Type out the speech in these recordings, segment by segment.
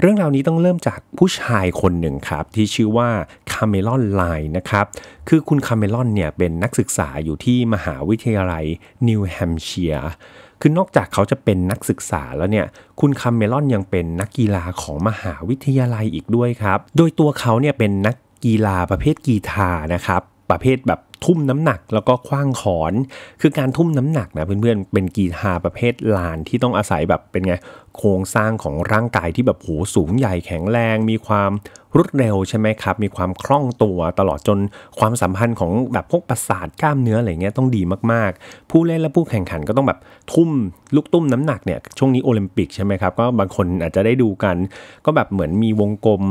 เรื่องราวนี้ต้องเริ่มจากผู้ชายคนหนึ่งครับ ที่ชื่อว่าคาเมลอนไลน์นะครับคือคุณคาเมลอนเนี่ยเป็นนักศึกษาอยู่ที่มหาวิทยาลัยนิวแฮมเชียร์คือนอกจากเขาจะเป็นนักศึกษาแล้วเนี่ย คุณคาเมลอนยังเป็นนักกีฬาของมหาวิทยาลัยอีกด้วยครับ โดยตัวเขาเนี่ยเป็นนักกีฬาประเภทกีฬานะครับประเภทแบบทุ่มน้ำหนักแล้วก็คว้างขอนคือการทุ่มน้ำหนักนะเพื่อนๆเป็นกีฬาประเภทลานที่ต้องอาศัยแบบเป็นไงโครงสร้างของร่างกายที่แบบโหสูงใหญ่แข็งแรง มีความรวดเร็วใช่ไหมครับ มีความคล่องตัวตลอดจนความสัมพันธ์ของแบบพวกประสาทกล้ามเนื้ออะไรเงี้ยต้องดีมากๆ ผู้เล่นและผู้แข่งขันก็ต้องแบบทุ่มลูกตุ้มน้ำหนักเนี่ยช่วงนี้โอลิมปิกใช่ไหมครับก็บางคนอาจจะได้ดูกัน ก็แบบเหมือนมีวงกลม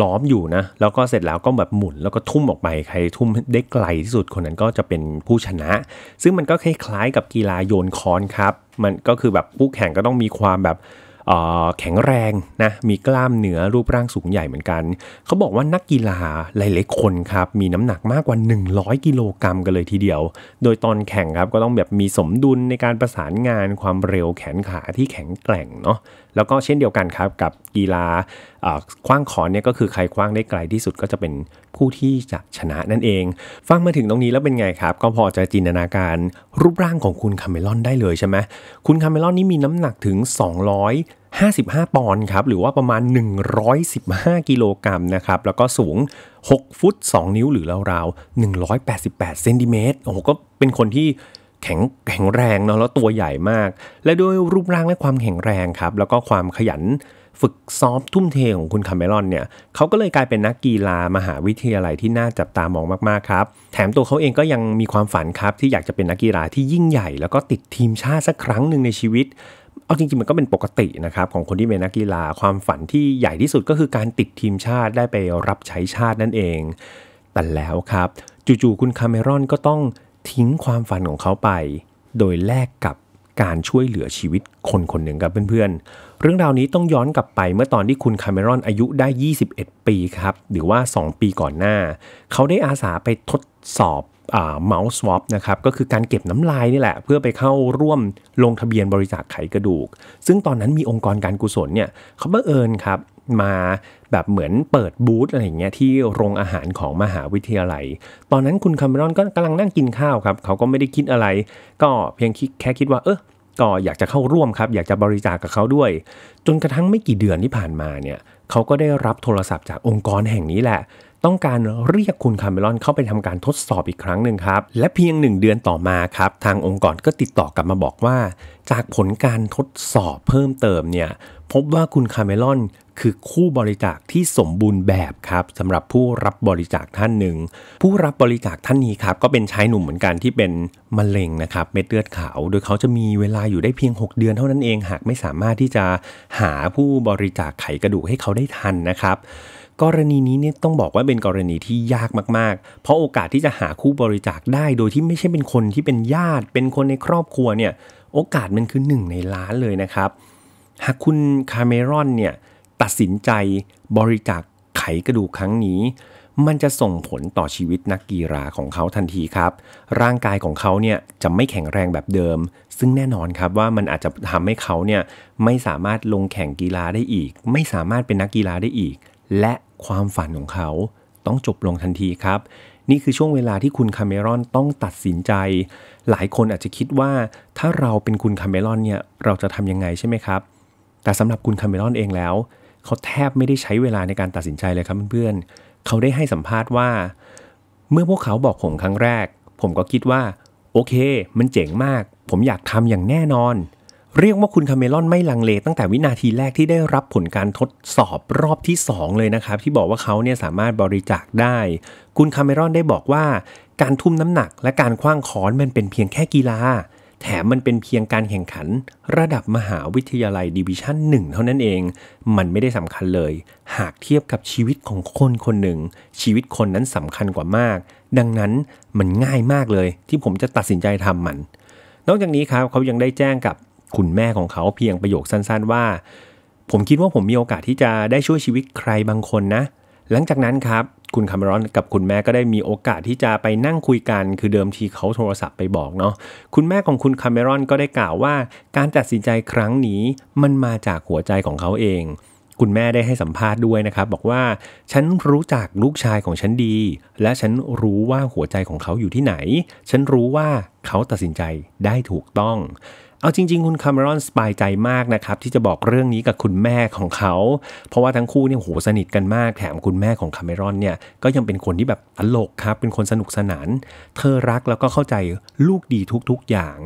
ล้อมอยู่นะ แล้วก็เสร็จแล้วก็แบบหมุนแล้วก็ทุ่มออกไปใครทุ่มได้ไกลที่สุดคนนั้นก็จะเป็นผู้ชนะ ซึ่งมันก็คล้ายๆกับกีฬาโยนค้อนครับ มันก็คือแบบผู้แข่งก็ต้องมีความแบบแข็งแรงนะ มีกล้ามเนื้อรูปร่างสูงใหญ่เหมือนกัน เขาบอกว่านักกีฬาหลายๆคนครับ มีน้ำหนักมากกว่า 100 กิโลกรัมกันเลยทีเดียว โดยตอนแข่งครับก็ต้องแบบมีสมดุลในการประสานงาน ความเร็วแขนขาที่แข็งแกร่งเนาะแล้วก็เช่นเดียวกันครับกับกีฬาคว้างขอนเนี่ยก็คือใครคว้างได้ไกลที่สุดก็จะเป็นผู้ที่จะชนะนั่นเอง ฟังมาถึงตรงนี้แล้วเป็นไงครับ ก็พอจะจินตนาการรูปร่างของคุณคาเมลอนได้เลยใช่ไหมคุณคาเมลอนนี่มีน้ำหนักถึง200 55 ปอนด์ครับหรือว่าประมาณ 115กิโลกรัมนะครับ แล้วก็สูง 6 ฟุต 2 นิ้วหรือราวๆ188เซนติเมตรโอ้โหก็เป็นคนที่แข็งแข็งแรงเนาะแล้วตัวใหญ่มาก และด้วยรูปร่างและความแข็งแรงครับแล้วก็ความขยันฝึกซ้อมทุ่มเทของคุณคาเมรอนเนี่ยเขาก็เลยกลายเป็นนักกีฬามหาวิทยาลัยที่น่าจับตามองมาก ๆ ครับแถมตัวเขาเองก็ยังมีความฝันครับที่อยากจะเป็นนักกีฬาที่ยิ่งใหญ่แล้วก็ติดทีมชาติสักครั้งหนึ่งในชีวิตเอาจริงๆมันก็เป็นปกตินะครับของคนที่เป็นนักกีฬาความฝันที่ใหญ่ที่สุดก็คือการติดทีมชาติได้ไปรับใช้ชาตินั่นเองแต่แล้วครับจู่ๆคุณคาเมรอนก็ต้องทิ้งความฝันของเขาไปโดยแลกกับการช่วยเหลือชีวิตคนคนหนึ่งครับเพื่อน ๆ เรื่องราวนี้ต้องย้อนกลับไปเมื่อตอนที่คุณคาเมรอนอายุได้ 21 ปีครับ หรือว่า 2 ปีก่อนหน้า เขาได้อาสาไปทดสอบเมาส์สวอปนะครับก็คือการเก็บน้ำลายนี่แหละ เพื่อไปเข้าร่วมลงทะเบียนบริจาคไขกระดูก ซึ่งตอนนั้นมีองค์กรการกุศลเนี่ยเขาบังเอิญครับ มาแบบเหมือนเปิดบูธอะไรอย่างเงี้ยที่โรงอาหารของมหาวิทยาลัย ตอนนั้นคุณคาร์มรอนก็กำลังนั่งกินข้าวครับ เขาก็ไม่ได้คิดอะไร ก็เพียงคแค่คิดว่า เออก็อยากจะเข้าร่วมครับ อยากจะบริจาคกับเขาด้วย จนกระทั่งไม่กี่เดือนที่ผ่านมาเนี่ยเขาก็ได้รับโทรศัพท์จากองค์กรแห่งนี้แหละต้องการเรียกคุณคาเมลอนเข้าไปทำการทดสอบอีกครั้งหนึ่งครับและเพียงหนึ่งเดือนต่อมาครับทางองค์กรก็ติดต่อกลับมาบอกว่า จากผลการทดสอบเพิ่มเติมเนี่ยพบว่าคุณคาเมลอนคือคู่บริจาคที่สมบูรณ์แบบครับสำหรับผู้รับบริจาคท่านหนึ่งผู้รับบริจาคท่านนี้ครับก็เป็นชายหนุ่มเหมือนกันที่เป็นมะเร็งนะครับเม็ดเลือดขาวโดยเขาจะมีเวลาอยู่ได้เพียง 6 เดือนเท่านั้นเองหากไม่สามารถที่จะหาผู้บริจาคไขกระดูกให้เขาได้ทันนะครับกรณีนี้เนี่ยต้องบอกว่าเป็นกรณีที่ยากมากๆ เพราะโอกาสที่จะหาคู่บริจาคได้โดยที่ไม่ใช่เป็นคนที่เป็นญาติ เป็นคนในครอบครัวเนี่ยโอกาสมันคือหนึ่งในล้านเลยนะครับ หากคุณคาเมรอนเนี่ยตัดสินใจบริจาคไขกระดูกครั้งนี้ มันจะส่งผลต่อชีวิตนักกีฬาของเขาทันทีครับ ร่างกายของเขาเนี่ยจะไม่แข็งแรงแบบเดิม ซึ่งแน่นอนครับว่ามันอาจจะทำให้เขาเนี่ยไม่สามารถลงแข่งกีฬาได้อีก ไม่สามารถเป็นนักกีฬาได้อีก และความฝันของเขาต้องจบลงทันทีครับ นี่คือช่วงเวลาที่คุณคาเมรอนต้องตัดสินใจ หลายคนอาจจะคิดว่า ถ้าเราเป็นคุณคาเมรอนเนี่ยเราจะทำยังไงใช่ไหมครับ แต่สำหรับคุณคาเมรอนเองแล้ว เขาแทบไม่ได้ใช้เวลาในการตัดสินใจเลยครับเพื่อนๆเขาได้ให้สัมภาษณ์ว่า เมื่อพวกเขาบอกผมครั้งแรก ผมก็คิดว่า โอเค มันเจ๋งมาก ผมอยากทำอย่างแน่นอนเรียกว่าคุณคาเมลอนไม่ลังเลตั้งแต่วินาทีแรกที่ได้รับผลการทดสอบรอบที่ 2 เลยนะครับ ที่บอกว่าเขาเนี่ยสามารถบริจาคได้ คุณคาเมลอนได้บอกว่า การทุ่มน้ำหนักและการคว้างค้อนมันเป็นเพียงแค่กีฬา แถมมันเป็นเพียงการแข่งขัน ระดับมหาวิทยาลัยดิวิชั่นหนึ่งเท่านั้นเองมันไม่ได้สำคัญเลย หากเทียบกับชีวิตของคนคนหนึ่ง ชีวิตคนนั้นสำคัญกว่ามาก ดังนั้นมันง่ายมากเลยที่ผมจะตัดสินใจทำมัน นอกจากนี้ครับเขายังได้แจ้งกับคุณแม่ของเขาเพียงประโยคสั้นๆว่า ผมคิดว่าผมมีโอกาสที่จะได้ช่วยชีวิตใครบางคนนะ หลังจากนั้นครับคุณคามรอนกับคุณแม่ก็ได้มีโอกาสที่จะไปนั่งคุยกันคือเดิมที เขาโทรศัพท์ไปบอกเนาะคุณแม่ของคุณคามรอนก็ได้กล่าวว่าการตัดสินใจครั้งนี้มันมาจากหัวใจของเขาเอง คุณแม่ได้ให้สัมภาษณ์ด้วยนะครับบอกว่าฉันรู้จักลูกชายของฉันดี และฉันรู้ว่าหัวใจของเขาอยู่ที่ไหน ฉันรู้ว่าเขาตัดสินใจได้ถูกต้องเอาจริง ๆ คุณคามรอนสบายใจมากนะครับ ที่จะบอกเรื่องนี้กับคุณแม่ของเขา เพราะว่าทั้งคู่เนี่ยโหสนิทกันมากแถมคุณแม่ของคามรอนเนี่ยก็ยังเป็นคนที่แบบตลกครับ เป็นคนสนุกสนาน เธอรักแล้วก็เข้าใจลูกดีทุกๆอย่าง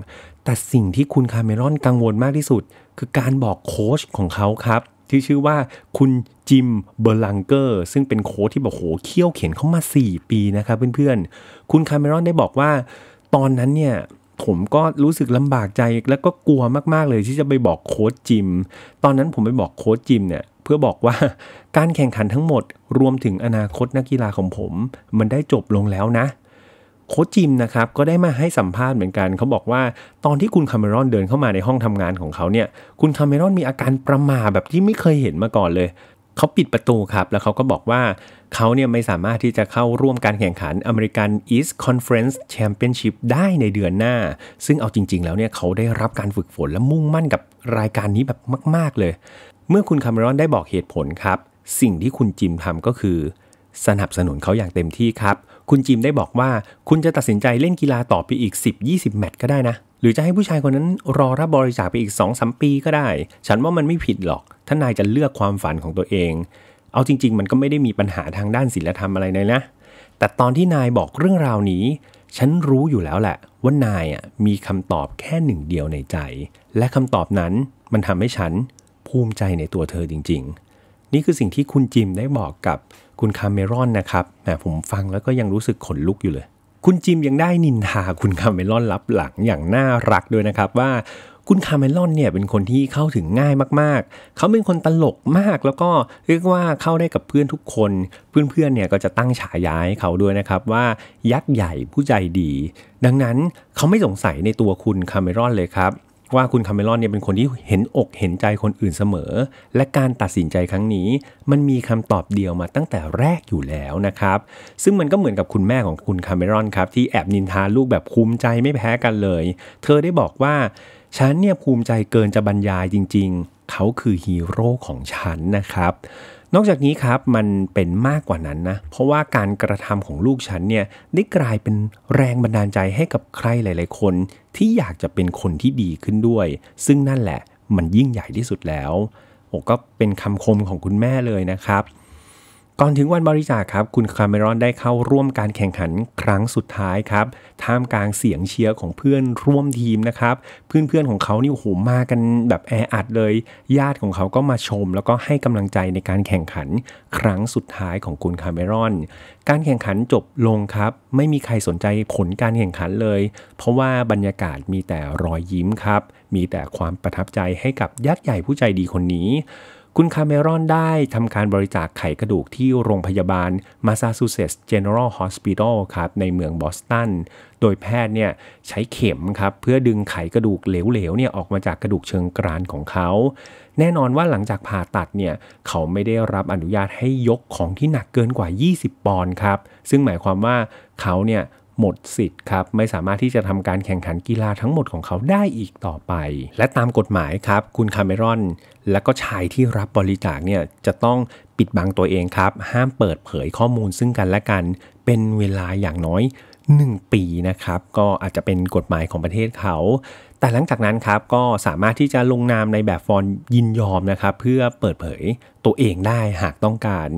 แต่สิ่งที่คุณคามรอนกังวลมากที่สุด คือการบอกโค้ชของเขาครับ ที่ชื่อว่าคุณจิมเบอร์ลังเกอร์ซึ่งเป็นโค้ชที่บอกโหเขี้ยวเข็นเข้ามา 4 ปีนะครับเพื่อนๆคุณคาเมรอนได้บอกว่า ตอนนั้นเนี่ยผมก็รู้สึกลำบากใจแล้วก็กลัวมากๆเลยที่จะไปบอกโค้ชจิม ตอนนั้นผมไปบอกโค้ชจิมเนี่ยเพื่อบอกว่าการแข่งขันทั้งหมด รวมถึงอนาคตนักกีฬาของผม มันได้จบลงแล้วนะ โค้ชจิมนะครับก็ได้มาให้สัมภาษณ์เหมือนกันเขาบอกว่าตอนที่คุณคาเมรอนเดินเข้ามาในห้องทำงานของเขาเนี่ย คุณคาเมรอนมีอาการประหม่าแบบที่ไม่เคยเห็นมาก่อนเลยเขาปิดประตูครับ แล้วเขาก็บอกว่าเขาเนี่ยไม่สามารถที่จะเข้าร่วมการแข่งขันอเมริกัน East Conference Championship ได้ในเดือนหน้า ซึ่งเอาจริง ๆแล้วเนี่ยเขาได้รับการฝึกฝนและมุ่งมั่นกับรายการนี้แบบมากๆเลย เมื่อคุณคาเมรอนได้บอกเหตุผลครับ สิ่งที่คุณจิมทำก็คือ สนับสนุนเขาอย่างเต็มที่ครับคุณจิมได้บอกว่าคุณจะตัดสินใจเล่นกีฬาต่อไปอีก 10-20แมตช์ก็ได้นะ หรือจะให้ผู้ชายคนนั้นรอรับบริจาคไปอีก 2-3 ปีก็ได้ ฉันว่ามันไม่ผิดหรอกท่านนายจะเลือกความฝันของตัวเองเอาจริงๆมันก็ไม่ได้มีปัญหาทางด้านศีลธรรมอะไรเลยนะ แต่ตอนที่นายบอกเรื่องราวนี้ ฉันรู้อยู่แล้วแหละว่านายอ่ะมีคำตอบแค่หนึ่งเดียวในใจ และคำตอบนั้นมันทำให้ฉันภูมิใจในตัวเธอจริง ๆนี่คือสิ่งที่คุณจิมได้บอกกับคุณคาเมรอนนะครับแหมผมฟังแล้วก็ยังรู้สึกขนลุกอยู่เลย คุณจิมยังได้นินทาคุณคาเมรอนรับหลังอย่างน่ารักด้วยนะครับ ว่าคุณคาเมลอนเนี่ยเป็นคนที่เข้าถึงง่ายมาก ๆ เขาเป็นคนตลกมาก แล้วก็เรียกว่าเข้าได้กับเพื่อนทุกคน เพื่อนๆเนี่ยก็จะตั้งฉายาให้เขาด้วยนะครับว่ายักษ์ใหญ่ผู้ใจดี ดังนั้นเขาไม่สงสัยในตัวคุณคาเมรอนเลยครับว่าคุณคาเมลอนเนี่ยเป็นคนที่เห็นอกเห็นใจคนอื่นเสมอ และการตัดสินใจครั้งนี้มันมีคำตอบเดียวมาตั้งแต่แรกอยู่แล้วนะครับ ซึ่งมันก็เหมือนกับคุณแม่ของคุณคาเมลอนครับที่แอบนินทาลูกแบบภูมิใจไม่แพ้กันเลย เธอได้บอกว่าฉันเนี่ยภูมิใจเกินจะบรรยายจริง ๆ เขาคือฮีโร่ของฉันนะครับนอกจากนี้ครับมันเป็นมากกว่านั้นนะเพราะว่าการกระทำของลูกฉันเนี่ยได้กลายเป็นแรงบันดาลใจให้กับใครหลายๆคน ที่อยากจะเป็นคนที่ดีขึ้นด้วย ซึ่งนั่นแหละมันยิ่งใหญ่ที่สุดแล้วโอ้ก็เป็นคำคมของคุณแม่เลยนะครับก่อนถึงวันบริจาคครับคุณคาเมรอนได้เข้าร่วมการแข่งขันครั้งสุดท้ายครับท่ามกลางเสียงเชียร์ของเพื่อนร่วมทีมนะครับเพื่อนๆของเขานี่โโหมากันแบบแออัดเลยญาติของเขาก็มาชม แล้วก็ให้กำลังใจในการแข่งขันครั้งสุดท้ายของคุณคาเมรอน การแข่งขันจบลงครับ ไม่มีใครสนใจผลการแข่งขันเลย เพราะว่าบรรยากาศมีแต่รอยยิ้มครับมีแต่ความประทับใจให้กับญาติใหญ่ผู้ใจดีคนนี้คุณคาเมรอนได้ทำการบริจาคไขกระดูกที่โรงพยาบาล Massachusetts General Hospital ครับในเมืองบอสตัน โดยแพทย์เนี่ยใช้เข็มครับเพื่อดึงไขกระดูกเหลวๆเนี่ยออกมาจากกระดูกเชิงกรานของเขา แน่นอนว่าหลังจากผ่าตัดเนี่ยเขาไม่ได้รับอนุญาตให้ยกของที่หนักเกินกว่า 20 ปอนด์ครับ ซึ่งหมายความว่าเขาเนี่ยหมดสิทธิ์ครับ ไม่สามารถที่จะทำการแข่งขันกีฬาทั้งหมดของเขาได้อีกต่อไป และตามกฎหมายครับ คุณคาเมรอนและก็ชายที่รับบริจาคเนี่ยจะต้องปิดบังตัวเองครับ ห้ามเปิดเผยข้อมูลซึ่งกันและกันเป็นเวลาอย่างน้อย 1 ปีนะครับก็อาจจะเป็นกฎหมายของประเทศเขา แต่หลังจากนั้นครับ ก็สามารถที่จะลงนามในแบบฟอร์มยินยอมนะครับเพื่อเปิดเผยตัวเองได้หากต้องการ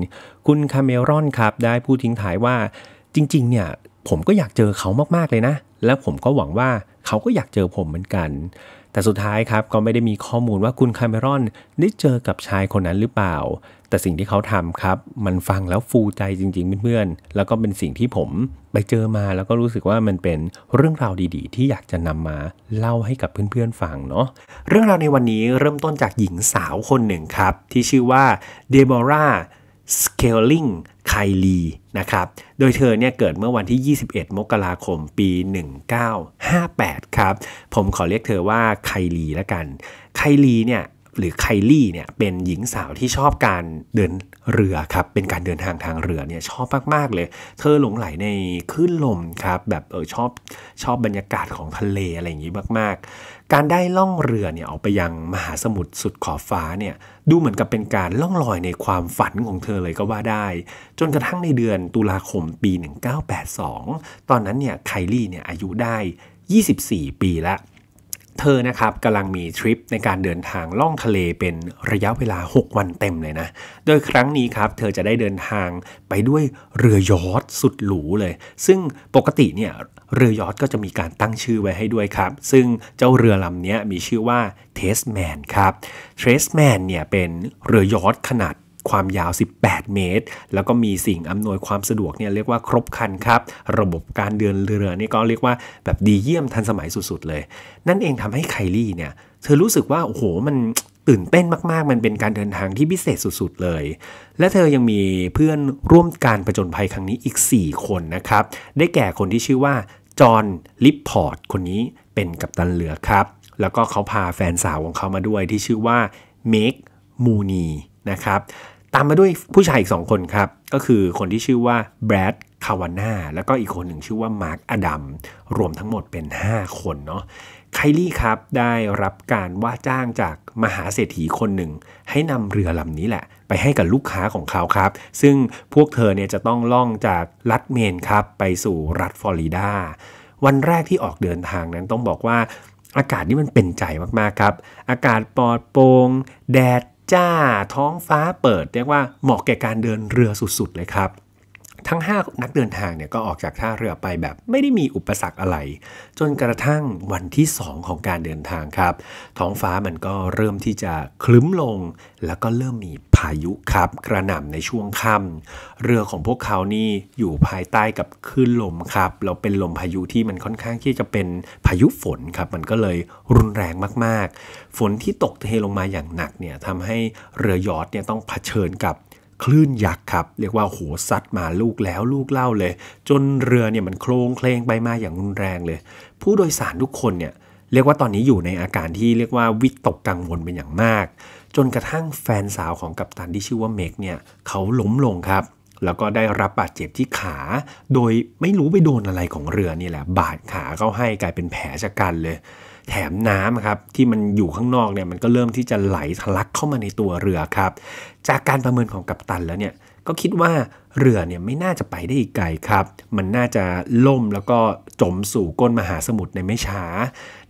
คุณคาเมรอนครับได้พูดทิ้งท้ายว่าจริง ๆ เนี่ยผมก็อยากเจอเขามากๆเลยนะ และผมก็หวังว่าเขาก็อยากเจอผมเหมือนกัน แต่สุดท้ายครับก็ไม่ได้มีข้อมูลว่าคุณคาเมรอนได้เจอกับชายคนนั้นหรือเปล่า แต่สิ่งที่เขาทำครับมันฟังแล้วฟูใจจริงๆเพื่อนๆ แล้วก็เป็นสิ่งที่ผมไปเจอมาแล้วก็รู้สึกว่ามันเป็นเรื่องราวดีๆ ที่อยากจะนำมาเล่าให้กับเพื่อนๆฟังเนาะ เรื่องราวในวันนี้เริ่มต้นจากหญิงสาวคนหนึ่งครับที่ชื่อว่าเดบราสเคลลิงไคลีนะครับ โดยเธอเนี่ยเกิดเมื่อวันที่ 21 มกราคม ปี 1958 ครับ ผมขอเรียกเธอว่าไคลีละกัน ไคลีเนี่ยหรือไคลี่เนี่ยเป็นหญิงสาวที่ชอบการเดินเรือครับ เป็นการเดินทางทางเรือเนี่ยชอบมาก ๆเลย เธอหลงไหลในคลื่นลมครับแบบเออชอบชอบบรรยากาศของทะเลอะไรอย่างนี้มากการได้ล่องเรือเนี่ยออกไปยังมหาสมุทรสุดขอบฟ้าเนี่ยดูเหมือนกับเป็นการล่องลอยในความฝันของเธอเลยก็ว่าได้ จนกระทั่งในเดือนตุลาคมปี 1982 ตอนนั้นเนี่ยไคลี่เนี่ยอายุได้ 24 ปีแล้วเธอนะครับกำลังมีทริปในการเดินทางล่องทะเลเป็นระยะเวลา 6 วันเต็มเลยนะโดยครั้งนี้ครับเธอจะได้เดินทางไปด้วยเรือยอทสุดหรูเลย ซึ่งปกติเนี่ยเรือยอทก็จะมีการตั้งชื่อไว้ให้ด้วยครับซึ่งเจ้าเรือลำนี้มีชื่อว่าเทสแมนครับเทสแมนเนี่ยเป็นเรือยอทขนาดความยาว 18 เมตร แล้วก็มีสิ่งอำนวยความสะดวกเนี่ยเรียกว่าครบคันครับ ระบบการเดินเรือนี่ก็เรียกว่าแบบดีเยี่ยมทันสมัยสุดๆเลย นั่นเองทำให้ไคลี่เนี่ยเธอรู้สึกว่า โอ้โห มันตื่นเต้นมากๆ มันเป็นการเดินทางที่พิเศษสุดๆเลย และเธอยังมีเพื่อนร่วมการประจนภัยครั้งนี้อีก 4 คนนะครับ ได้แก่คนที่ชื่อว่าจอห์นลิปพอร์ตคนนี้เป็นกัปตันเรือครับ แล้วก็เขาพาแฟนสาวของเขามาด้วยที่ชื่อว่าเมกมูนีนะครับตามมาด้วยผู้ชายอีก 2 คนครับ ก็คือคนที่ชื่อว่าแบรดคาวาน่าแล้วก็อีกคนหนึ่งชื่อว่ามาร์คอดัมรวมทั้งหมดเป็น 5 คนเนาะไคลี่ครับได้รับการว่าจ้างจากมหาเศรษฐีคนหนึ่งให้นำเรือลำนี้แหละไปให้กับลูกค้าของเขาครับ ซึ่งพวกเธอเนี่ยจะต้องล่องจากรัฐเมนครับไปสู่รัฐฟลอริดาวันแรกที่ออกเดินทางนั้นต้องบอกว่าอากาศนี่มันเป็นใจมากๆครับ อากาศปลอดโปร่งแดดจ้าท้องฟ้าเปิดเรียกว่าเหมาะแก่การเดินเรือสุด ๆ เลยครับทั้ง 5 นักเดินทางเนี่ยก็ออกจากท่าเรือไปแบบไม่ได้มีอุปสรรคอะไร จนกระทั่งวันที่ 2 ของการเดินทางครับ ท้องฟ้ามันก็เริ่มที่จะคลึ้มลงแล้วก็เริ่มมีพายุครับ กระหน่ำในช่วงค่ำเรือของพวกเขานี่อยู่ภายใต้กับคลื่นลมครับ เราเป็นลมพายุที่มันค่อนข้างที่จะเป็นพายุฝนครับมันก็เลยรุนแรงมากๆ ฝนที่ตกเทลงมาอย่างหนักเนี่ยทำให้เรือยอทเนี่ยต้องเผชิญกับคลื่นยักษ์ครับ เรียกว่าโหซัดมาลูกแล้วลูกเล่าเลย จนเรือเนี่ยมันโคลงเคลงไปมาอย่างรุนแรงเลย ผู้โดยสารทุกคนเนี่ยเรียกว่าตอนนี้อยู่ในอาการที่เรียกว่าวิตกกังวลเป็นอย่างมาก จนกระทั่งแฟนสาวของกัปตันที่ชื่อว่าเมกเนี่ยเขาล้มลงครับ แล้วก็ได้รับบาดเจ็บที่ขา โดยไม่รู้ไปโดนอะไรของเรือนี่แหละ บาดขาเข้าให้กลายเป็นแผลชะกันเลยแถมน้ำครับที่มันอยู่ข้างนอกเนี่ยมันก็เริ่มที่จะไหลทะลักเข้ามาในตัวเรือครับ จากการประเมินของกัปตันแล้วเนี่ยก็คิดว่าเรือเนี่ยไม่น่าจะไปได้อีกไกลครับ มันน่าจะล่มแล้วก็จมสู่ก้นมหาสมุทรในไม่ช้า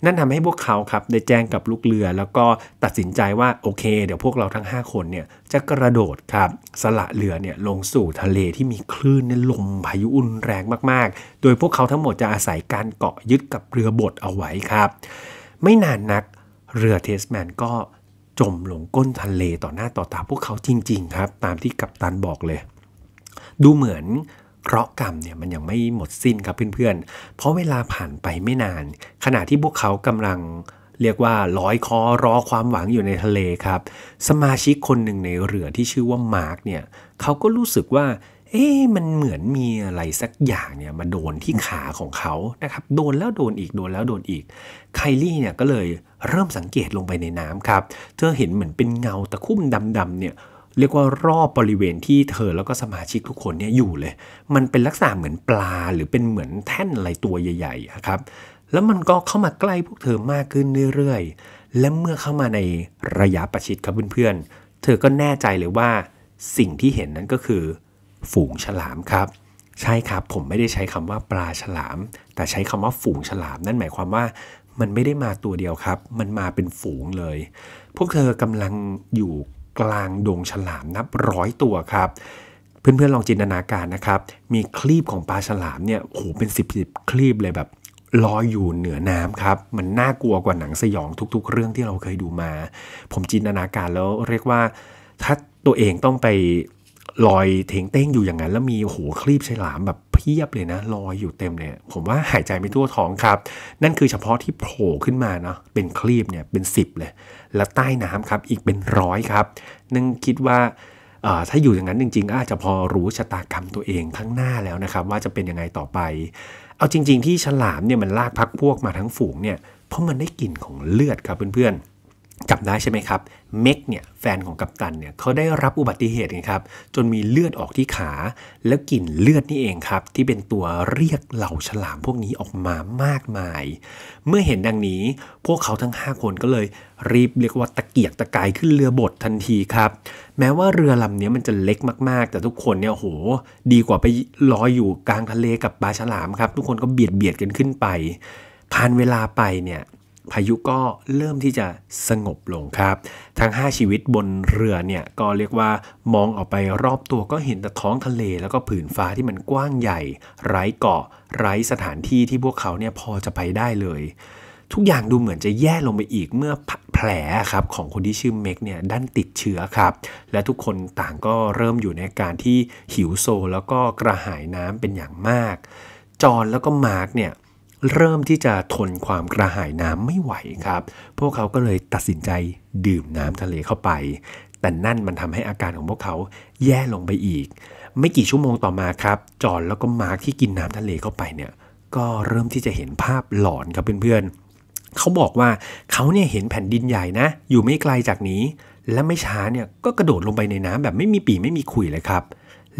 นั่นทำให้พวกเขาครับได้แจ้งกับลูกเรือ แล้วก็ตัดสินใจว่าโอเค เดี๋ยวพวกเราทั้ง 5 คนเนี่ยจะกระโดดครับสละเรือเนี่ยลงสู่ทะเลที่มีคลื่นลมพายุอุ่นแรงมากๆ โดยพวกเขาทั้งหมดจะอาศัยการเกาะยึดกับเรือบดเอาไว้ครับไม่นานนักเรือเทสแมนก็จมลงก้นทะเลต่อหน้าต่อตาพวกเขาจริง ๆครับ ตามที่กัปตันบอกเลย ดูเหมือนเคราะห์กรรมเนี่ยมันยังไม่หมดสิ้นครับเพื่อนๆ เพราะเวลาผ่านไปไม่นาน ขณะที่พวกเขากำลังเรียกว่าลอยคอรอความหวังอยู่ในทะเลครับ สมาชิกคนหนึ่งในเรือที่ชื่อว่ามาร์กเนี่ยเขาก็รู้สึกว่า เอ๊ะมันเหมือนมีอะไรสักอย่างเนี่ยมาโดนที่ขาของเขานะครับโดนแล้วโดนอีกโดนแล้วโดนอีก ไคลี่เนี่ยก็เลยเริ่มสังเกตลงไปในน้ำครับเธอเห็นเหมือนเป็นเงาตะคุ่มดำๆเนี่ยเรียกว่ารอบบริเวณที่เธอแล้วก็สมาชิกทุกคนเนี่ยอยู่เลย มันเป็นลักษณะเหมือนปลาหรือเป็นเหมือนแท่นอะไรตัวใหญ่ๆครับ แล้วมันก็เข้ามาใกล้พวกเธอมากขึ้นเรื่อยๆ และเมื่อเข้ามาในระยะประชิดครับเพื่อนๆเธอก็แน่ใจเลยว่าสิ่งที่เห็นนั้นก็คือ ฝูงฉลามครับ ใช่ครับผมไม่ได้ใช้คำว่าปลาฉลาม แต่ใช้คำว่าฝูงฉลาม นั่นหมายความว่ามันไม่ได้มาตัวเดียวครับ มันมาเป็นฝูงเลย พวกเธอกำลังอยู่กลางดงฉลามนับร้อยตัวครับ เพื่อนๆลองจินตนาการนะครับ มีคลีบของปลาฉลามเนี่ยโหเป็นสิบๆคลีบเลยแบบลอยอยู่เหนือน้ำครับมันน่ากลัวกว่าหนังสยองทุกๆ เรื่องที่เราเคยดูมา ผมจินตนาการแล้วเรียกว่าถ้าตัวเองต้องไปลอยเทงเต้งอยู่อย่างนั้น แล้วมีโหครีบฉลามแบบเพียบเลยนะลอยอยู่เต็มเนี่ยผมว่าหายใจไม่ทั่วท้องครับนั่นคือเฉพาะที่โผล่ขึ้นมาเนาะเป็นครีบเนี่ยเป็น10เลยแล้วใต้น้ำครับอีกเป็นร้อยครับ นึ่งคิดว่าถ้าอยู่อย่างนั้นจริงๆอาจจะพอรู้ชะตากรรมตัวเองข้างหน้าแล้วนะครับว่าจะเป็นยังไงต่อไป เอาจริง ๆ ที่ฉลามเนี่ยมันลากพักพวกมาทั้งฝูงเนี่ยเพราะมันได้กลิ่นของเลือดครับเพื่อนๆจำได้ใช่ไหมครับเม็กเนี่ยแฟนของกัปตันเนี่ยเขาได้รับอุบัติเหตุนะครับจนมีเลือดออกที่ขา แล้วกลิ่นเลือดนี่เองครับ ที่เป็นตัวเรียกเหล่าฉลามพวกนี้ออกมามากมาย เมื่อเห็นดังนี้พวกเขาทั้ง 5 คนก็เลย รีบเรียกว่าตะเกียกตะกายขึ้นเรือบดทันทีครับ แม้ว่าเรือลำนี้มันจะเล็กมากๆ แต่ทุกคนเนี่ยโหดีกว่าไปลอยอยู่กลางทะเลกับปลาฉลามครับ ทุกคนก็เบียดเบียดกันขึ้นไปผ่านเวลาไปเนี่ยพายุก็เริ่มที่จะสงบลงครับ ทั้ง 5 ชีวิตบนเรือเนี่ยก็เรียกว่ามองออกไปรอบตัวก็เห็น แต่ท้องทะเลแล้วก็ผืนฟ้าที่มันกว้างใหญ่ ไร้เกาะ ไร้สถานที่ที่พวกเขาเนี่ยพอจะไปได้เลย ทุกอย่างดูเหมือนจะแย่ลงไปอีกเมื่อแผลครับของคนที่ชื่อเม็กเนี่ยด้านติดเชื้อครับ และทุกคนต่างก็เริ่มอยู่ในการที่หิวโซ แล้วก็กระหายน้ำเป็นอย่างมาก จอนแล้วก็มาร์กเนี่ยเริ่มที่จะทนความกระหายน้ำไม่ไหวครับ พวกเขาก็เลยตัดสินใจดื่มน้ำทะเลเข้าไป แต่นั่นมันทำให้อาการของพวกเขาแย่ลงไปอีก ไม่กี่ชั่วโมงต่อมาครับ จอนแล้วก็มาร์คที่กินน้ำทะเลเข้าไปเนี่ย ก็เริ่มที่จะเห็นภาพหลอนครับเพื่อนๆ เขาบอกว่าเขาเนี่ยเห็นแผ่นดินใหญ่นะ อยู่ไม่ไกลจากนี้ และไม่ช้าเนี่ยก็กระโดดลงไปในน้ำแบบไม่มีปีไม่มีขุยเลยครับ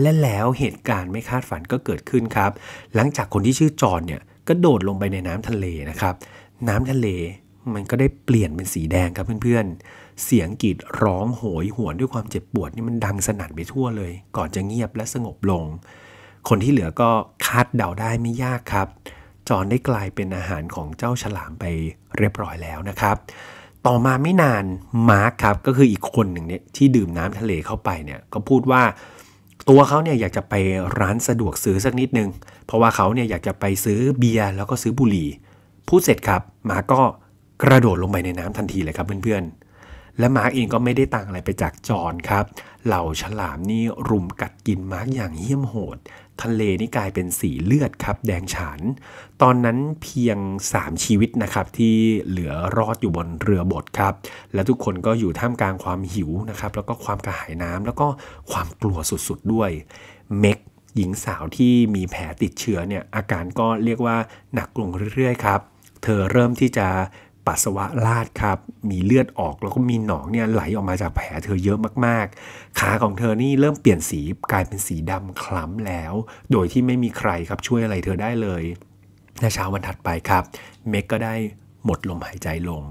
และแล้วเหตุการณ์ไม่คาดฝันก็เกิดขึ้นครับ หลังจากคนที่ชื่อจอนเนี่ยกระโดดลงไปในน้ำทะเลนะครับ น้ำทะเลมันก็ได้เปลี่ยนเป็นสีแดงครับเพื่อนๆเสียงกรีดร้องโหยหวนด้วยความเจ็บปวด นี่มันดังสนั่นไปทั่วเลย ก่อนจะเงียบและสงบลง คนที่เหลือก็คาดเดาได้ไม่ยากครับ จอนได้กลายเป็นอาหารของเจ้าฉลามไปเรียบร้อยแล้วนะครับ ต่อมาไม่นานมาร์คครับก็คืออีกคนหนึ่งเนี่ยที่ดื่มน้ำทะเลเข้าไปเนี่ย ก็พูดว่าตัวเขาเนี่ยอยากจะไปร้านสะดวกซื้อสักนิดนึง เพราะว่าเขาเนี่ยอยากจะไปซื้อเบียร์แล้วก็ซื้อบุหรี่พูดเสร็จครับ มาก็กระโดดลงไปในน้ำทันทีเลยครับเพื่อนๆและมาร์กเองก็ไม่ได้ต่างอะไรไปจากจอนครับ เหล่าฉลามนี่รุมกัดกินมาร์กอย่างเยี่ยมโหดทะเลนี่กลายเป็นสีเลือดครับ แดงฉาน ตอนนั้นเพียง 3 ชีวิตนะครับที่เหลือรอดอยู่บนเรือบดครับ และทุกคนก็อยู่ท่ามกลางความหิวนะครับแล้วก็ความกระหายน้ำแล้วก็ความกลัวสุดๆด้วย เม็ก หญิงสาวที่มีแผลติดเชื้อเนี่ยอาการก็เรียกว่าหนักลงเรื่อยๆ ครับ เธอเริ่มที่จะปัสสาวะลาดครับ มีเลือดออกแล้วก็มีหนองเนี่ยไหลออกมาจากแผลเธอเยอะมากๆขาของเธอนี่เริ่มเปลี่ยนสีกลายเป็นสีดำคล้ำแล้ว โดยที่ไม่มีใครครับช่วยอะไรเธอได้เลยในเช้าวันถัดไปครับ เมกก็ได้หมดลมหายใจลง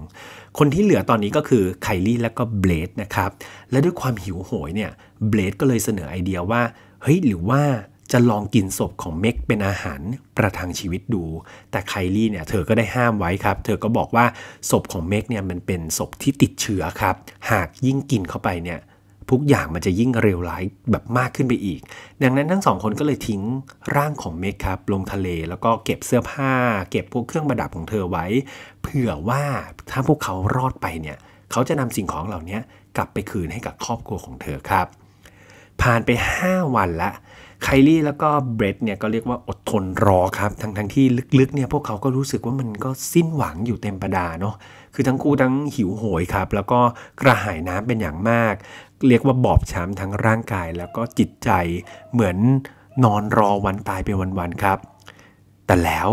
คนที่เหลือตอนนี้ก็คือไคลี่และก็เบลดนะครับ และด้วยความหิวโหยเนี่ย เบลดก็เลยเสนอไอเดียว่า เฮ้ย หรือว่าจะลองกินศพของเม็กเป็นอาหารประทังชีวิตดู แต่ไคลี่เนี่ยเธอก็ได้ห้ามไว้ครับ เธอก็บอกว่าศพของเม็กเนี่ยมันเป็นศพที่ติดเชื้อครับ หากยิ่งกินเข้าไปเนี่ยทุกอย่างมันจะยิ่งเร็วร้ายแบบมากขึ้นไปอีก ดังนั้นทั้งสองคนก็เลยทิ้งร่างของเมกครับลงทะเลแล้วก็เก็บเสื้อผ้า เก็บพวกเครื่องประดับของเธอไว้ เผื่อว่าถ้าพวกเขารอดไปเนี่ย เขาจะนำสิ่งของเหล่านี้กลับไปคืนให้กับครอบครัวของเธอครับ ผ่านไป 5 วันละไคลี่แล้วก็เบรดเนี่ยก็เรียกว่าอดทนรอครับ ทั้งทั้งที่ลึกๆเนี่ย พวกเขาก็รู้สึกว่ามันก็สิ้นหวังอยู่เต็มประดาเนาะคือทั้งคู่ทั้งหิวโหยครับแล้วก็กระหายน้ำเป็นอย่างมาก เรียกว่าบอบช้ำทั้งร่างกายแล้วก็จิตใจเหมือนนอนรอวันตายไปวันๆครับ แต่แล้ว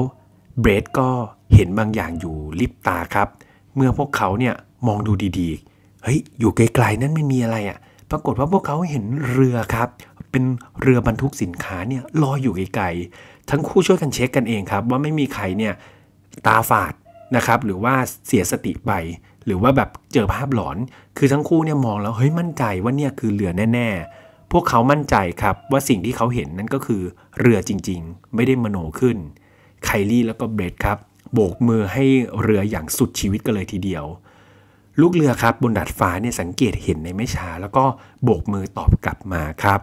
เบรดก็เห็นบางอย่างอยู่ลิบตาครับ เมื่อพวกเขาเนี่ยมองดูดีๆเฮ้ยอยู่ไกลๆนั่นไม่มีอะไรอะ่ะ ปรากฏว่าพวกเขาเห็นเรือครับเ็นเรือบรรทุกสินค้าเนี่ยลอยอยู่ไกลๆ ทั้งคู่ช่วยกันเช็คกันเองครับ ว่าไม่มีใครเนี่ยตาฝาดนะครับ หรือว่าเสียสติไป หรือว่าแบบเจอภาพหลอน คือทั้งคู่เนี่ยมองแล้ว เฮ้ย มั่นใจว่าเนี่ยคือเรือแน่ๆ พวกเขามั่นใจครับว่าสิ่งที่เขาเห็นนั่นก็คือเรือจริงๆ ไม่ได้มโนขึ้น ไคลี่แล้วก็เบรดครับ โบกมือให้เรืออย่างสุดชีวิตกันเลยทีเดียว ลูกเรือครับบนดาดฟ้าเนี่ยสังเกตเห็นในไม่ช้า แล้วก็โบกมือตอบกลับมาครับ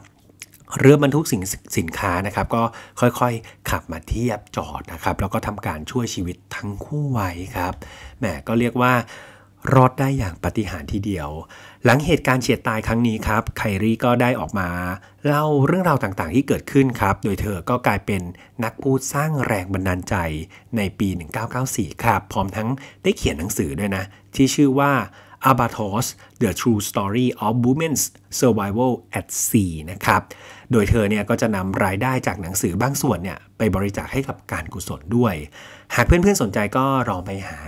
เรือบรรทุกสินสนค้านะครับก็ค่อยๆ ขับมาเทียบจอดนะครับ แล้วก็ทำการช่วยชีวิตทั้งคู่ไว้ครับแหมก็เรียกว่า รอดได้อย่างปฏิหารทีเดียว หลังเหตุการณ์เฉียดตายครั้งนี้ครับไครี่ก็ได้ออกมาเล่าเรื่องราวต่างๆที่เกิดขึ้นครับ โดยเธอก็กลายเป็นนักพูดสร้างแรงบันดาลใจในปี 1994 ครับ พร้อมทั้งได้เขียนหนังสือด้วยนะที่ชื่อว่า a b a t o s s The True Story of Women's Survival at Sea นะครับ โดยเธอเนี่ยก็จะนำรายได้จากหนังสือบางส่วนเนี่ยไปบริจาคให้กับการกุศลด้วย หากเพื่อนๆสนใจก็ลองไปหา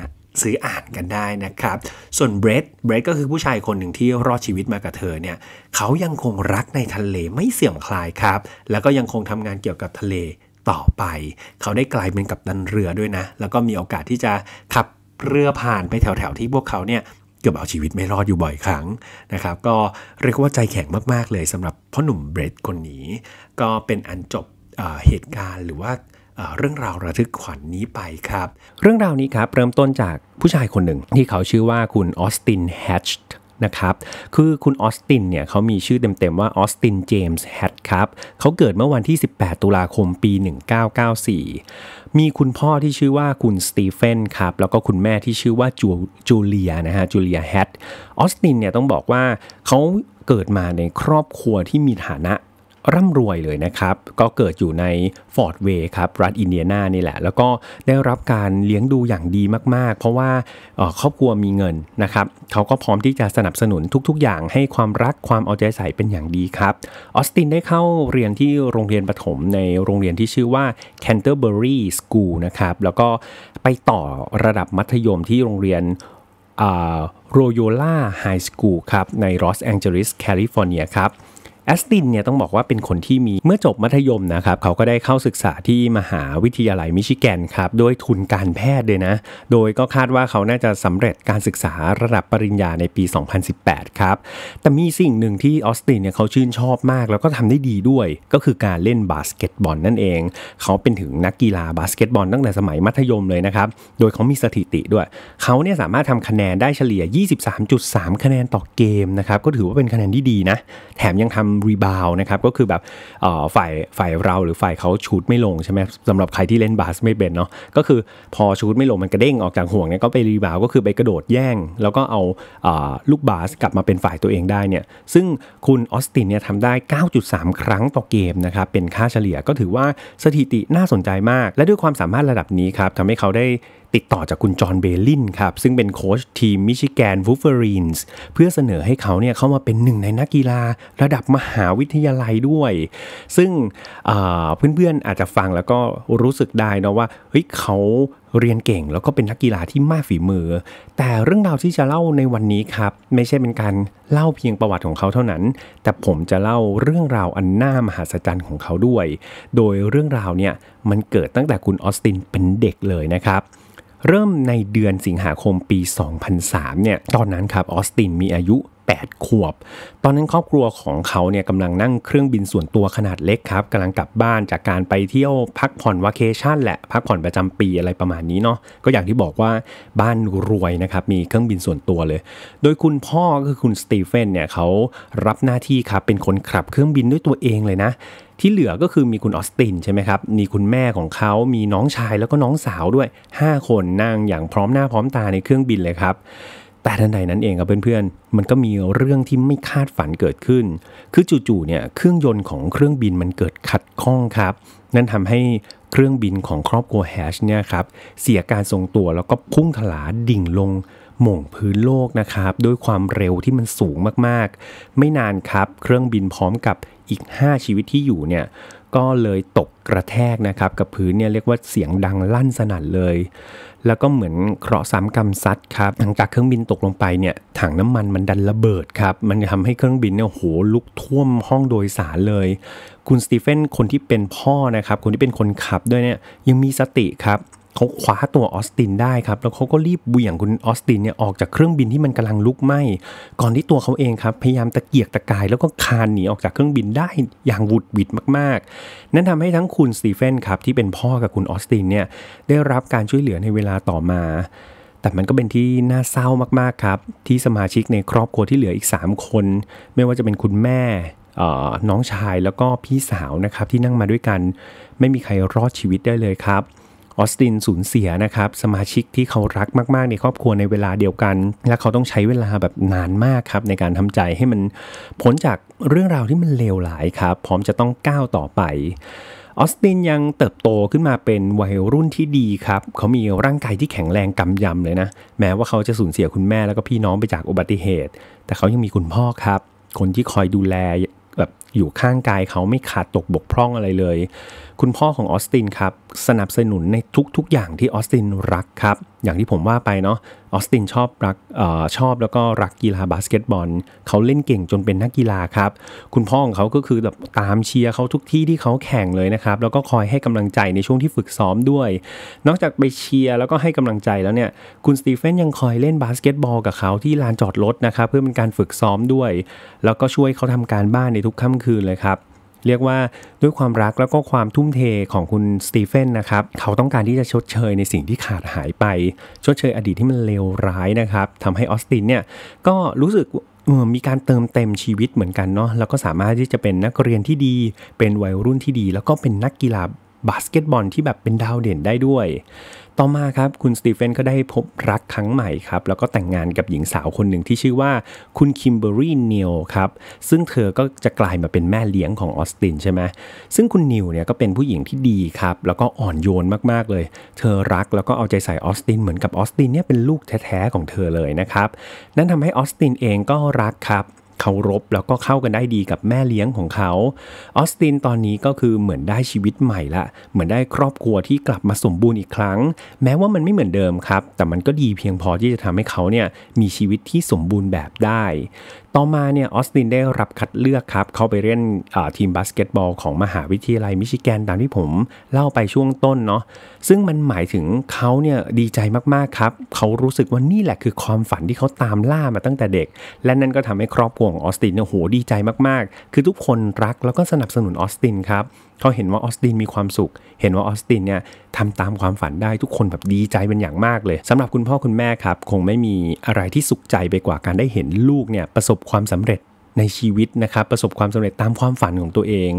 ซื้ออ่านกันได้นะครับ ส่วนเบรดเบรดก็คือผู้ชายคนหนึ่งที่รอดชีวิตมากับเธอเนี่ย เขายังคงรักในทะเลไม่เสื่อมคลายครับ แล้วก็ยังคงทำงานเกี่ยวกับทะเลต่อไป เขาได้กลายเป็นกัปตันเรือด้วยนะ แล้วก็มีโอกาสที่จะขับเรือผ่านไปแถวๆที่พวกเขาเนี่ยกือบเอาชีวิตไม่รอดอยู่บ่อยครั้งนะครับก็เรียกว่าใจแข็งมากๆเลยสำหรับพ่อหนุ่มเบรดคนนี้ ก็เป็นอันจบเหตุการณ์หรือว่าเรื่องราวระทึกขวัญนนี้ไปครับ เรื่องราวนี้ครับเริ่มต้นจากผู้ชายคนหนึ่งที่เขาชื่อว่าคุณออสตินแฮชนะครับคือคุณออสตินเนี่ยเขามีชื่อเต็ม ๆ ว่าออสตินเจมส์แฮชครับเขาเกิดเมื่อวันที่ 18 ตุลาคมปี 1994มีคุณพ่อที่ชื่อว่าคุณสตีเฟนครับ แล้วก็คุณแม่ที่ชื่อว่าจูจเลียนะฮะ จูเลียแฮตออสตินเนี่ยต้องบอกว่าเขาเกิดมาในครอบครัวที่มีฐานะร่ำรวยเลยนะครับ ก็เกิดอยู่ในฟอร์ดเวย์ครับรัฐอินเดียนานี่แหละ แล้วก็ได้รับการเลี้ยงดูอย่างดีมากๆ เพราะว่าครอบครัวมีเงินนะครับ เขาก็พร้อมที่จะสนับสนุนทุกๆ อย่างให้ความรักความเอาใจใส่เป็นอย่างดีครับ ออสตินได้เข้าเรียนที่โรงเรียนประถม ในโรงเรียนที่ชื่อว่า Canterbury School นะครับ แล้วก็ไปต่อระดับมัธยมที่โรงเรียนโรโยล่าไฮสคูลครับในลอสแองเจลิสแคลิฟอร์เนียครับแอสตินเนี่ยต้องบอกว่าเป็นคนที่มีเมื่อจบมัธยมนะครับ เขาก็ได้เข้าศึกษาที่มหาวิทยาลัยมิชิแกนครับด้วยทุนการแพทย์เลยนะ โดยก็คาดว่าเขาน่าจะสำเร็จการศึกษาระดับปริญญาในปี 2018 ครับ แต่มีสิ่งหนึ่งที่ออสตินเนี่ยเขาชื่นชอบมาก แล้วก็ทำได้ดีด้วยก็คือการเล่นบาสเกตบอลนั่นเอง เขาเป็นถึงนักกีฬาบาสเกตบอลตั้งแต่สมัยมัธยมเลยนะครับโดยเขามีสถิติด้วยเขาเนี่ยสามารถทำคะแนนได้เฉลี่ย 23.3 คะแนนต่อเกมนะครับก็ถือว่าเป็นคะแนนที่ดีนะแถมยังทำรีบาวนะครับ ก็คือแบบฝ่ายฝ่ายเราหรือฝ่ายเขาชูดไม่ลงใช่ไหมสำหรับใครที่เล่นบาสไม่เป็นเนาะก็คือพอชูดไม่ลงมันกระเด้งออกจากห่วงเนี่ยก็ไปรีบาวก็คือไปกระโดดแย่ง แล้วก็เอาลูกบาส กลับมาเป็นฝ่ายตัวเองได้เนี่ยซึ่งคุณออสตินเนี่ยทำได้ 9.3 ครั้งต่อเกมนะครับ เป็นค่าเฉลี่ยก็ถือว่าสถิติน่าสนใจมาก และด้วยความสามารถระดับนี้ครับทำให้เขาได้ติดต่อจากคุณจอห์นเบลินครับซึ่งเป็นโค้ชทีมมิชิแกนวูฟเวอรีนส์เพื่อเสนอให้เขาเนี่ยเข้ามาเป็นหนึ่งในนักกีฬา ระดับมหาวิทยาลัยด้วย ซึ่งเพื่อนๆอาจจะฟังแล้วก็รู้สึกได้นะว่าเฮ้ยเขาเรียนเก่งแล้วก็เป็นนักกีฬาที่มากฝีมือ แต่เรื่องราวที่จะเล่าในวันนี้ครับ ไม่ใช่เป็นการเล่าเพียงประวัติของเขาเท่านั้น แต่ผมจะเล่าเรื่องราวอันน่ามหัศจรรย์ของเขาด้วย โดยเรื่องราวเนี่ยมันเกิดตั้งแต่คุณออสตินเป็นเด็กเลยนะครับเริ่มในเดือนสิงหาคมปี 2003 เนี่ย ตอนนั้นครับออสตินมีอายุ8 ขวบ ตอนนั้นครอบครัวของเขาเนี่ยกำลังนั่งเครื่องบินส่วนตัวขนาดเล็กครับ กำลังกลับบ้านจากการไปเที่ยวพักผ่อนวัเคชั่นแหละ พักผ่อนประจำปีอะไรประมาณนี้เนาะ ก็อย่างที่บอกว่าบ้านรวยนะครับ มีเครื่องบินส่วนตัวเลย โดยคุณพ่อก็คือคุณสตีเฟนเนี่ย เขารับหน้าที่ครับ เป็นคนขับเครื่องบินด้วยตัวเองเลยนะ ที่เหลือก็คือมีคุณออสตินใช่ไหมครับ มีคุณแม่ของเขามีน้องชายแล้วก็น้องสาวด้วย 5 คนนั่งอย่างพร้อมหน้าพร้อมตาในเครื่องบินเลยครับแต่ทันใดนั้นเองครับเพื่อนๆมันก็มีเรื่องที่ไม่คาดฝันเกิดขึ้น คือจู่ๆเนี่ยเครื่องยนต์ของเครื่องบินมันเกิดขัดข้องครับนั่นทำให้เครื่องบินของครอบครัวแฮชเนี่ยครับเสียการทรงตัวแล้วก็พุ่งถลาดิ่งลงหม่งพื้นโลกนะครับด้วยความเร็วที่มันสูงมากๆ ไม่นานครับเครื่องบินพร้อมกับอีก 5 ชีวิตที่อยู่เนี่ยก็เลยตกกระแทกนะครับกับพื้นเนี่ยเรียกว่าเสียงดังลั่นสนั่นเลยแล้วก็เหมือนเคราะห์ซ้ำกรรมซัดครับหลังจากเครื่องบินตกลงไปเนี่ย ถังน้ำมันมันดันระเบิดครับ มันทำให้เครื่องบินเนี่ยโหลุกท่วมห้องโดยสารเลย คุณสตีเฟนคนที่เป็นพ่อนะครับ คนที่เป็นคนขับด้วยเนี่ย ยังมีสติครับเขาคว้าตัวออสตินได้ครับ แล้วเขาก็รีบเบวี่ยงคุณออสตินเนี่ยออกจากเครื่องบินที่มันกำลังลุกไหม้ ก่อนที่ตัวเขาเองครับ พยายามตะเกียกตะกายแล้วก็คานหนีออกจากเครื่องบินได้อย่างวุดวิดมาก ๆ นั่นทำให้ทั้งคุณสตีเฟนครับที่เป็นพ่อกับคุณออสตินเนี่ยได้รับการช่วยเหลือในเวลาต่อมา แต่มันก็เป็นที่น่าเศร้ามากๆครับ ที่สมาชิกในครอบครัวที่เหลืออีก3คน ไม่ว่าจะเป็นคุณแม่น้องชายแล้วก็พี่สาวนะครับที่นั่งมาด้วยกัน ไม่มีใครรอดชีวิตได้เลยครับออสตินสูญเสียนะครับสมาชิกที่เขารักมากๆในครอบครัวในเวลาเดียวกัน และเขาต้องใช้เวลาแบบนานมากครับในการทำใจให้มันพ้นจากเรื่องราวที่มันเลวร้ายครับ พร้อมจะต้องก้าวต่อไปออสตินยังเติบโตขึ้นมาเป็นวัยรุ่นที่ดีครับเขามีร่างกายที่แข็งแรงกำยำเลยนะ แม้ว่าเขาจะสูญเสียคุณแม่แล้วก็พี่น้องไปจากอุบัติเหตุ แต่เขายังมีคุณพ่อครับ คนที่คอยดูแลแบบอยู่ข้างกายเขาไม่ขาดตกบกพร่องอะไรเลยคุณพ่อของออสตินครับสนับสนุนในทุกๆ อย่างที่ออสตินรักครับ อย่างที่ผมว่าไปเนาะออสตินชอบรักออชอบแล้วก็รักกีฬาบาสเกตบอลเขาเล่นเก่งจนเป็นนักกีฬาครับ คุณพ่อของเขาก็คือแบบตามเชียร์เขาทุกที่ที่เขาแข่งเลยนะครับแล้วก็คอยให้กำลังใจในช่วงที่ฝึกซ้อมด้วย นอกจากไปเชียร์แล้วก็ให้กำลังใจแล้วเนี่ย คุณสตีเฟนยังคอยเล่นบาสเกตบอลกับเขาที่ลานจอดรถนะครับเพื่อเป็นการฝึกซ้อมด้วย แล้วก็ช่วยเขาทำการบ้านในทุกค่ำคืนเลยครับเรียกว่าด้วยความรักแล้วก็ความทุ่มเทของคุณสตีเฟนนะครับเขาต้องการที่จะชดเชยในสิ่งที่ขาดหายไป ชดเชยอดีตที่มันเลวร้ายนะครับทำให้ออสตินเนี่ยก็รู้สึกมีการเติมเต็มชีวิตเหมือนกันเนาะแล้วก็สามารถที่จะเป็นนักเรียนที่ดี เป็นวัยรุ่นที่ดี แล้วก็เป็นนักกีฬาบาสเกตบอลที่แบบเป็นดาวเด่นได้ด้วยต่อมาครับคุณสตีเฟนก็ได้พบรักครั้งใหม่ครับ แล้วก็แต่งงานกับหญิงสาวคนหนึ่งที่ชื่อว่าคุณคิมเบอรี่นิวครับซึ่งเธอก็จะกลายมาเป็นแม่เลี้ยงของออสตินใช่ไหมซึ่งคุณนิวเนี่ยก็เป็นผู้หญิงที่ดีครับ แล้วก็อ่อนโยนมากๆเลย เธอรักแล้วก็เอาใจใส่ออสตินเหมือนกับออสตินเนี่ยเป็นลูกแท้ๆ ของเธอเลยนะครับ นั่นทำให้ออสตินเองก็รักครับเคารพแล้วก็เข้ากันได้ดีกับแม่เลี้ยงของเขา ออสตินตอนนี้ก็คือเหมือนได้ชีวิตใหม่ละ เหมือนได้ครอบครัวที่กลับมาสมบูรณ์อีกครั้ง แม้ว่ามันไม่เหมือนเดิมครับ แต่มันก็ดีเพียงพอที่จะทำให้เขาเนี่ยมีชีวิตที่สมบูรณ์แบบได้ต่อมาเนี่ยออสตินได้รับคัดเลือกครับเข้าไปเล่นทีมบาสเกตบอลของมหาวิทยาลัยมิชิแกนตามที่ผมเล่าไปช่วงต้นเนาะซึ่งมันหมายถึงเขาเนี่ยดีใจมากๆครับเขารู้สึกว่านี่แหละคือความฝันที่เขาตามล่ามาตั้งแต่เด็ก และนั่นก็ทำให้ครอบครัวของออสตินเนี่ยโหดีใจมากๆ คือทุกคนรักแล้วก็สนับสนุนออสตินครับเขาเห็นว่าออสตินมีความสุข เห็นว่าออสตินเนี่ยทำตามความฝันได้ทุกคนแบบดีใจเป็นอย่างมากเลย สำหรับคุณพ่อคุณแม่ครับ คงไม่มีอะไรที่สุขใจไปกว่าการได้เห็นลูกเนี่ยประสบความสำเร็จในชีวิตนะครับประสบความสำเร็จตามความฝันของตัวเอง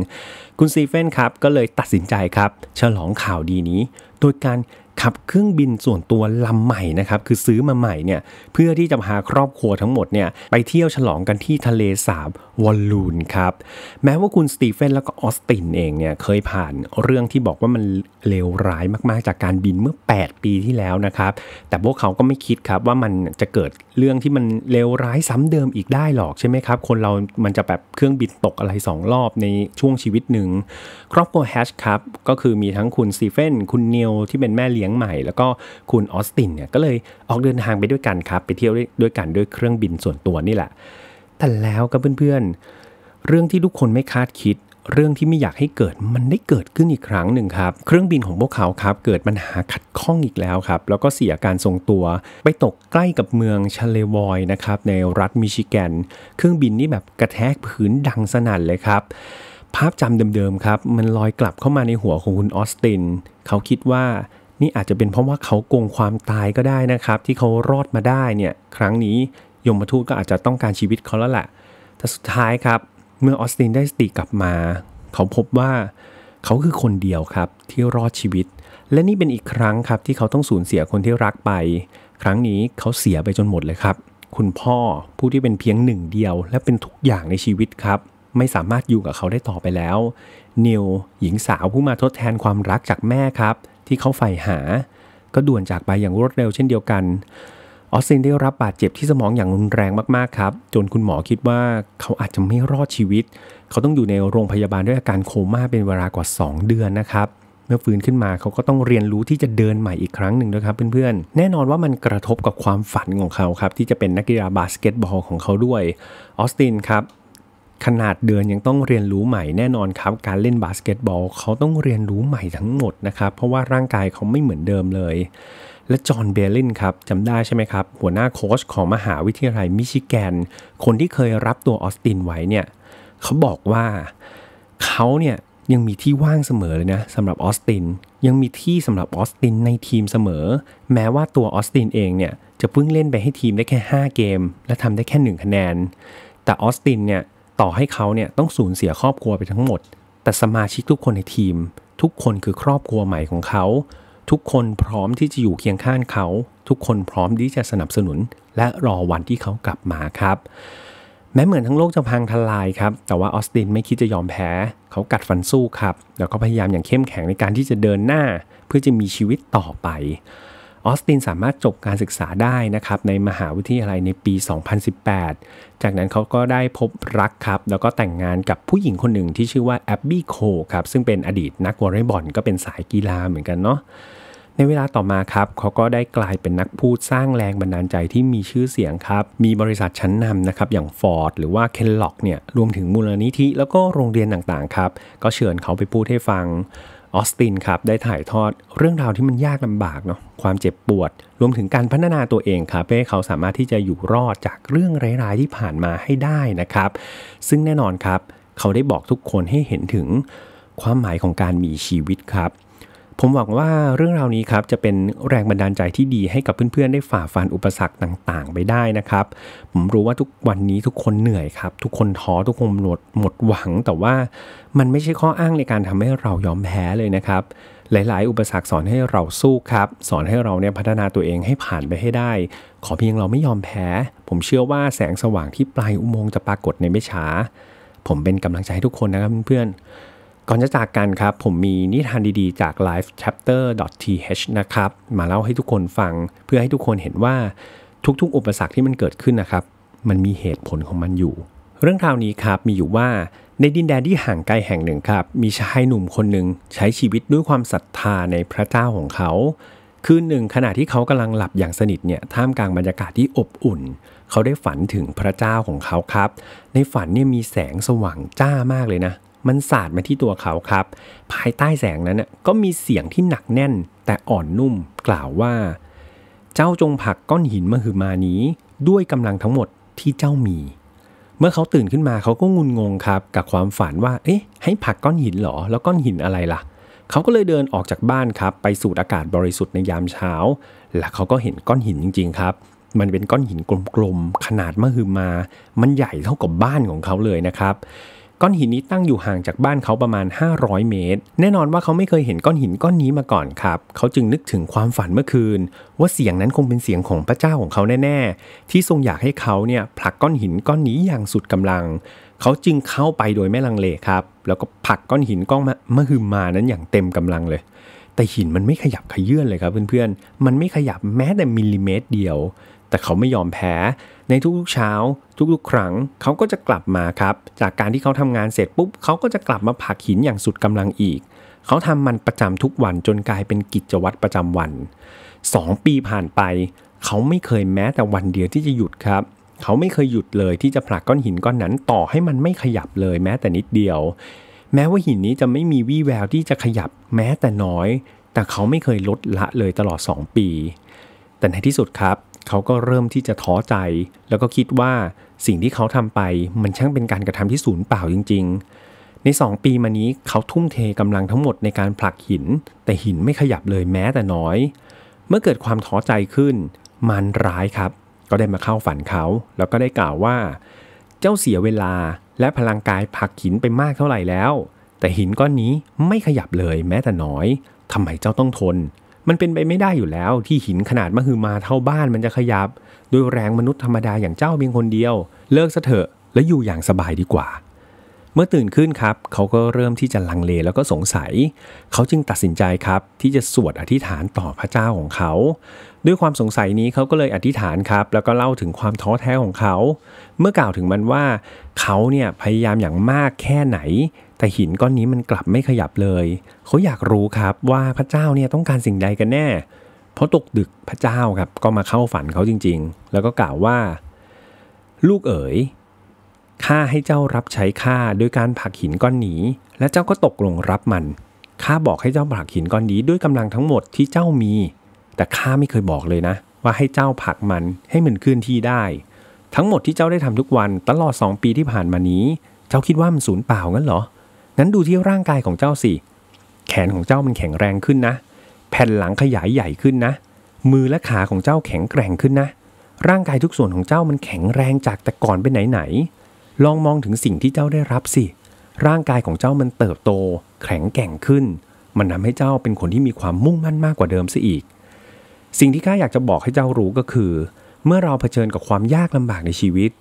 คุณซีเฟนครับก็เลยตัดสินใจครับ ฉลองข่าวดีนี้ โดยการขับเครื่องบินส่วนตัวลำใหม่นะครับคือซื้อมาใหม่เนี่ยเพื่อที่จะพาครอบครัวทั้งหมดเนี่ยไปเที่ยวฉลองกันที่ทะเลสาบวอลลูนครับแม้ว่าคุณสตีเฟนแล้วก็ออสตินเองเนี่ยเคยผ่านเรื่องที่บอกว่ามันเลวร้ายมากๆ จากการบินเมื่อ 8 ปีที่แล้วนะครับแต่พวกเขาก็ไม่คิดครับว่ามันจะเกิดเรื่องที่มันเลวร้ายซ้ำเดิมอีกได้หรอกใช่ไหมครับคนเรามันจะแบบเครื่องบินตกอะไร 2 รอบในช่วงชีวิตหนึ่งครอบครัวแฮชครับก็คือมีทั้งคุณสตีเฟนคุณเนลที่เป็นแม่เลี้ยยงใหม่แล้วก็คุณออสตินเนี่ยก็เลยออกเดินทางไปด้วยกันครับไปเที่ยวด้วยกันด้วยเครื่องบินส่วนตัวนี่แหละ แต่แล้วก็เพื่อนๆ เรื่องที่ทุกคนไม่คาดคิด เรื่องที่ไม่อยากให้เกิด มันได้เกิดขึ้นอีกครั้งหนึ่งครับ เครื่องบินของพวกเขาครับเกิดปัญหาขัดข้องอีกแล้วครับแล้วก็เสียการทรงตัว ไปตกใกล้กับเมืองชาเลวอยนะครับในรัฐมิชิแกน เครื่องบินนี่แบบกระแทกพื้นดังสนั่นเลยครับ ภาพจำเดิมๆครับ มันลอยกลับเข้ามาในหัวของคุณออสตินเขาคิดว่านี่อาจจะเป็นเพราะว่าเขาโกงความตายก็ได้นะครับ ที่เขารอดมาได้เนี่ย ครั้งนี้ยมทูตก็อาจจะต้องการชีวิตเขาแล้วแหละแต่สุดท้ายครับ เมื่อออสตินได้สติกลับมา เขาพบว่าเขาคือคนเดียวครับที่รอดชีวิต และนี่เป็นอีกครั้งครับที่เขาต้องสูญเสียคนที่รักไป ครั้งนี้เขาเสียไปจนหมดเลยครับ คุณพ่อผู้ที่เป็นเพียงหนึ่งเดียว และเป็นทุกอย่างในชีวิตครับ ไม่สามารถอยู่กับเขาได้ต่อไปแล้ว นิว หญิงสาวผู้มาทดแทนความรักจากแม่ครับที่เขาใฝ่หา ก็ด่วนจากไปอย่างรวดเร็วเช่นเดียวกัน ออสซินได้รับบาดเจ็บที่สมองอย่างรุนแรงมาก ๆ ครับ จนคุณหมอคิดว่าเขาอาจจะไม่รอดชีวิต เขาต้องอยู่ในโรงพยาบาลด้วยอาการโคม่าเป็นเวลากว่า 2 เดือนนะครับ เมื่อฟื้นขึ้นมาเขาก็ต้องเรียนรู้ที่จะเดินใหม่อีกครั้งหนึ่งด้วยครับ เพื่อนๆ แน่นอนว่ามันกระทบกับความฝันของเขาครับที่จะเป็นนักกีฬาบาสเกตบอล ของเขาด้วย ออสตินครับขนาดเดือนยังต้องเรียนรู้ใหม่แน่นอนครับ การเล่นบาสเกตบอลเขาต้องเรียนรู้ใหม่ทั้งหมดนะครับ เพราะว่าร่างกายเขาไม่เหมือนเดิมเลย และจอห์นเบลินครับจำได้ใช่ไหมครับ หัวหน้าโค้ชของมหาวิทยาลัยมิชิแกน คนที่เคยรับตัวออสตินไว้เนี่ยเขาบอกว่าเขาเนี่ยยังมีที่ว่างเสมอเลยนะสำหรับออสตินยังมีที่สำหรับออสตินในทีมเสมอแม้ว่าตัวออสตินเองเนี่ยจะเพิ่งเล่นไปให้ทีมได้แค่ 5 เกม และทำได้แค่1คะแนน แต่ออสตินเนี่ยต่อให้เขาเนี่ยต้องสูญเสียครอบครัวไปทั้งหมด แต่สมาชิกทุกคนในทีม ทุกคนคือครอบครัวใหม่ของเขา ทุกคนพร้อมที่จะอยู่เคียงข้างเขา ทุกคนพร้อมที่จะสนับสนุน และรอวันที่เขากลับมาครับ แม้เหมือนทั้งโลกจะพังทลายครับ แต่ว่าออสตินไม่คิดจะยอมแพ้ เขากัดฟันสู้ครับ แล้วก็พยายามอย่างเข้มแข็งในการที่จะเดินหน้า เพื่อจะมีชีวิตต่อไปออสตินสามารถจบการศึกษาได้นะครับในมหาวิทยาลัยในปี 2018 จากนั้นเขาก็ได้พบรักครับ แล้วก็แต่งงานกับผู้หญิงคนหนึ่งที่ชื่อว่าแอบบี้โคครับซึ่งเป็นอดีตนักวอลเลย์บอลก็เป็นสายกีฬาเหมือนกันเนาะในเวลาต่อมาครับเขาก็ได้กลายเป็นนักพูดสร้างแรงบันดาลใจที่มีชื่อเสียงครับมีบริษัทชั้นนำนะครับอย่าง Ford หรือว่า Kellogg เนี่ยรวมถึงมูลนิธิแล้วก็โรงเรียนต่างๆครับก็เชิญเขาไปพูดให้ฟังออสตินครับได้ถ่ายทอดเรื่องราวที่มันยากลำบากเนาะความเจ็บปวด รวมถึงการพัฒนาตัวเองครับเพื่อเขาสามารถที่จะอยู่รอดจากเรื่องร้ายๆที่ผ่านมาให้ได้นะครับ ซึ่งแน่นอนครับ เขาได้บอกทุกคนให้เห็นถึงความหมายของการมีชีวิตครับผมหวังว่าเรื่องราวนี้ครับจะเป็นแรงบันดาลใจที่ดีให้กับเพื่อนๆได้ฝ่าฟันอุปสรรคต่างๆ ไปได้นะครับ ผมรู้ว่าทุกวันนี้ทุกคนเหนื่อยครับ ทุกคนท้อทุกคนหมดหมดหวังแต่ว่ามันไม่ใช่ข้ออ้างในการทำให้เรายอมแพ้เลยนะครับหลายๆอุปสรรคสอนให้เราสู้ครับ สอนให้เราเนี่ยพัฒนาตัวเองให้ผ่านไปให้ได้ ขอเพียงเราไม่ยอมแพ้ ผมเชื่อว่าแสงสว่างที่ปลายอุโมงค์จะปรากฏในไม่ช้า ผมเป็นกำลังใจให้ทุกคนนะครับเพื่อนๆก่อนจะจากกันครับ ผมมีนิทานดีๆ จาก l i v e c h a p t e r t h นะครับมาเล่าให้ทุกคนฟังเพื่อให้ทุกคนเห็นว่าทุกๆ อุปสรรคที่มันเกิดขึ้นนะครับ มันมีเหตุผลของมันอยู่ เรื่องราวนี้ครับมีอยู่ว่าในดินแดนที่ห่างไกลแห่งหนึ่งครับ มีชายหนุ่มคนหนึ่งใช้ชีวิตด้วยความศรัทธาในพระเจ้าของเขา คืนหนึ่งขณะที่เขากำลังหลับอย่างสนิทเนี่ยท่ามกลางบรรยากาศที่อบอุ่น เขาได้ฝันถึงพระเจ้าของเขาครับ ในฝันเนี่ยมีแสงสว่างจ้ามากเลยนะมันสาดมาที่ตัวเขาครับ ภายใต้แสงนั้นก็มีเสียงที่หนักแน่นแต่อ่อนนุ่มกล่าวว่า เจ้าจงผักก้อนหินมหึมานี้ ด้วยกำลังทั้งหมดที่เจ้ามี เมื่อเขาตื่นขึ้นมาเขาก็งุนงงครับ กับความฝันว่า เอ๊ะ ให้ผักก้อนหินหรอแล้วก้อนหินอะไรล่ะ เขาก็เลยเดินออกจากบ้านครับ ไปสูดอากาศบริสุทธิ์ในยามเช้า และเขาก็เห็นก้อนหินจริงๆครับ มันเป็นก้อนหินกลมๆขนาดมหึมา มันใหญ่เท่ากับบ้านของเขาเลยนะครับก้อนหินนี้ตั้งอยู่ห่างจากบ้านเขาประมาณ 500 เมตร แน่นอนว่าเขาไม่เคยเห็นก้อนหินก้อนนี้มาก่อนครับ เขาจึงนึกถึงความฝันเมื่อคืน ว่าเสียงนั้นคงเป็นเสียงของพระเจ้าของเขาแน่ ๆ ที่ทรงอยากให้เขาเนี่ย ผลักก้อนหินก้อนนี้อย่างสุดกำลัง เขาจึงเข้าไปโดยไม่ลังเลครับ แล้วก็ผลักก้อนหินก้อนมหึมานั้นอย่างเต็มกำลังเลย แต่หินมันไม่ขยับขยื่นเลยครับ เพื่อนๆ มันไม่ขยับแม้แต่มิลลิเมตร เดียวแต่เขาไม่ยอมแพ้ ในทุกๆเช้า ทุกๆ ครั้งเขาก็จะกลับมาครับ จากการที่เขาทำงานเสร็จปุ๊บ เขาก็จะกลับมาผักหินอย่างสุดกำลังอีก เขาทำมันประจำทุกวันจนกลายเป็นกิจวัตรประจำวัน 2 ปีผ่านไป เขาไม่เคยแม้แต่วันเดียวที่จะหยุดครับ เขาไม่เคยหยุดเลยที่จะผลักก้อนหินก้อนนั้น ต่อให้มันไม่ขยับเลยแม้แต่นิดเดียว แม้ว่าหินนี้จะไม่มีวี่แววที่จะขยับแม้แต่น้อย แต่เขาไม่เคยลดละเลยตลอด 2 ปี แต่ในที่สุดครับเขาก็เริ่มที่จะท้อใจ แล้วก็คิดว่าสิ่งที่เขาทำไปมันช่างเป็นการกระทำที่สูญเปล่าจริง ๆ ใน 2 ปีมานี้เขาทุ่มเทกำลังทั้งหมดในการผลักหิน แต่หินไม่ขยับเลยแม้แต่น้อย เมื่อเกิดความท้อใจขึ้น มันร้ายครับ ก็ได้มาเข้าฝันเขา แล้วก็ได้กล่าวว่า เจ้าเสียเวลาและพลังกายผลักหินไปมากเท่าไหร่แล้ว แต่หินก้อนนี้ไม่ขยับเลยแม้แต่น้อยทำไมเจ้าต้องทนมันเป็นไปไม่ได้อยู่แล้วที่หินขนาดมหึมาเท่าบ้านมันจะขยับ ด้วยแรงมนุษย์ธรรมดาอย่างเจ้าเพียงคนเดียว เลิกซะเถอะและอยู่อย่างสบายดีกว่า เมื่อตื่นขึ้นครับเขาก็เริ่มที่จะลังเลแล้วก็สงสัย เขาจึงตัดสินใจครับที่จะสวดอธิษฐานต่อพระเจ้าของเขา ด้วยความสงสัยนี้เขาก็เลยอธิษฐานครับแล้วก็เล่าถึงความท้อแท้ของเขา เมื่อกล่าวถึงมันว่า เขาเนี่ยพยายามอย่างมากแค่ไหนแต่หินก้อนนี้มันกลับไม่ขยับเลย เขาอยากรู้ครับว่าพระเจ้าเนี่ยต้องการสิ่งใดกันแน่ เพราะตกดึกพระเจ้าครับ ก็มาเข้าฝันเขาจริงๆ แล้วก็กล่าวว่า ลูกเอ๋ยข้าให้เจ้ารับใช้ข้าโดยการผลักหินก้อนนี้ และเจ้าก็ตกลงรับมัน ข้าบอกให้เจ้าผลักหินก้อนนี้ด้วยกำลังทั้งหมดที่เจ้ามี แต่ข้าไม่เคยบอกเลยนะ ว่าให้เจ้าผลักมันให้มันเคลื่อนที่ได้ ทั้งหมดที่เจ้าได้ทำทุกวันตลอดสองปีที่ผ่านมานี้ เจ้าคิดว่ามันสูญเปล่างั้นเหรอนั้นดูที่ร่างกายของเจ้าสิ แขนของเจ้ามันแข็งแรงขึ้นนะ แผ่นหลังขยายใหญ่ขึ้นนะ มือและขาของเจ้าแข็งแกร่งขึ้นนะ ร่างกายทุกส่วนของเจ้ามันแข็งแรงจากแต่ก่อนไปไหนไหน ลองมองถึงสิ่งที่เจ้าได้รับสิ ร่างกายของเจ้ามันเติบโต แข็งแกร่งขึ้น มันทาให้เจ้าเป็นคนที่มีความมุ่งมั่นมากกว่าเดิมซะอีก สิ่งที่ข้าอยากจะบอกให้เจ้ารู้ก็คือ เมื่อเราเผชิญกับความยากลำบากในชีวิต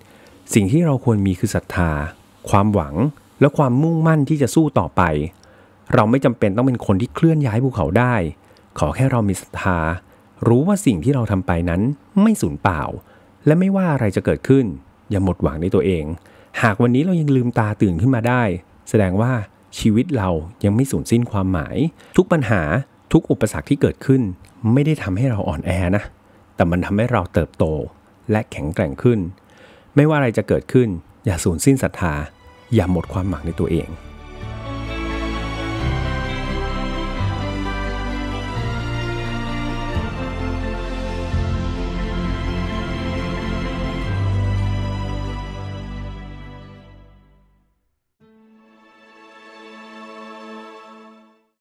สิ่งที่เราควรมีคือศรัทธา ความหวังและความมุ่งมั่นที่จะสู้ต่อไป เราไม่จำเป็นต้องเป็นคนที่เคลื่อนย้ายภูเขาได้ ขอแค่เรามีศรัทธารู้ว่าสิ่งที่เราทำไปนั้นไม่สูญเปล่า และไม่ว่าอะไรจะเกิดขึ้น อย่าหมดหวังในตัวเอง หากวันนี้เรายังลืมตาตื่นขึ้นมาได้ แสดงว่าชีวิตเรายังไม่สูญสิ้นความหมาย ทุกปัญหาทุกอุปสรรคที่เกิดขึ้น ไม่ได้ทำให้เราอ่อนแอนะ แต่มันทำให้เราเติบโตและแข็งแกร่งขึ้น ไม่ว่าอะไรจะเกิดขึ้น อย่าสูญสิ้นศรัทธาอย่าหมดความหวังในตัวเอง